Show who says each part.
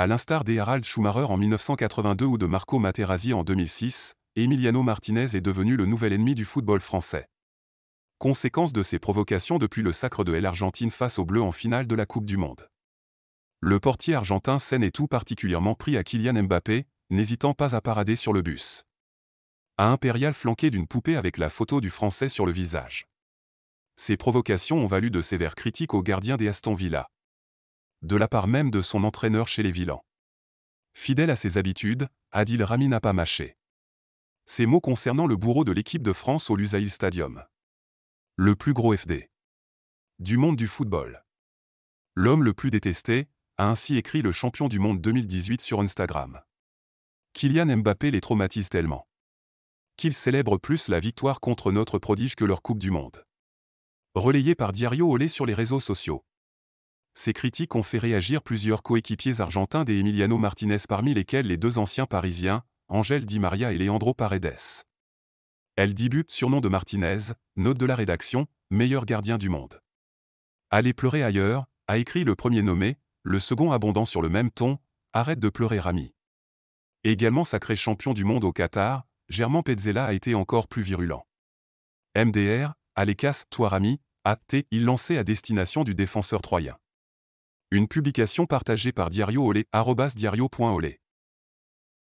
Speaker 1: À l'instar des Schumacher en 1982 ou de Marco Materazzi en 2006, Emiliano Martinez est devenu le nouvel ennemi du football français. Conséquence de ses provocations depuis le sacre de l'Argentine face aux Bleus en finale de la Coupe du Monde. Le portier argentin saine est tout particulièrement pris à Kylian Mbappé, n'hésitant pas à parader sur le bus. À Impérial flanqué d'une poupée avec la photo du français sur le visage. Ces provocations ont valu de sévères critiques aux gardiens des Aston Villa de la part même de son entraîneur chez les vilains. Fidèle à ses habitudes, Adil Rami n'a pas mâché. Ces mots concernant le bourreau de l'équipe de France au Lusail Stadium. Le plus gros FD. Du monde du football. L'homme le plus détesté, a ainsi écrit le champion du monde 2018 sur Instagram. Kylian Mbappé les traumatise tellement qu'ils célèbrent plus la victoire contre notre prodige que leur Coupe du Monde. Relayé par Diario Olé sur les réseaux sociaux. Ces critiques ont fait réagir plusieurs coéquipiers argentins des Emiliano Martinez parmi lesquels les deux anciens parisiens, Angèle Di Maria et Leandro Paredes. Elle débute surnom de Martinez, note de la rédaction, meilleur gardien du monde. Allez pleurer ailleurs, a écrit le premier nommé, le second abondant sur le même ton, arrête de pleurer Rami. Également sacré champion du monde au Qatar, Germain Pezzella a été encore plus virulent. MDR, Allez casse, toi Rami, apté, il lançait à destination du défenseur troyen. Une publication partagée par Diario Olé, diario.olé.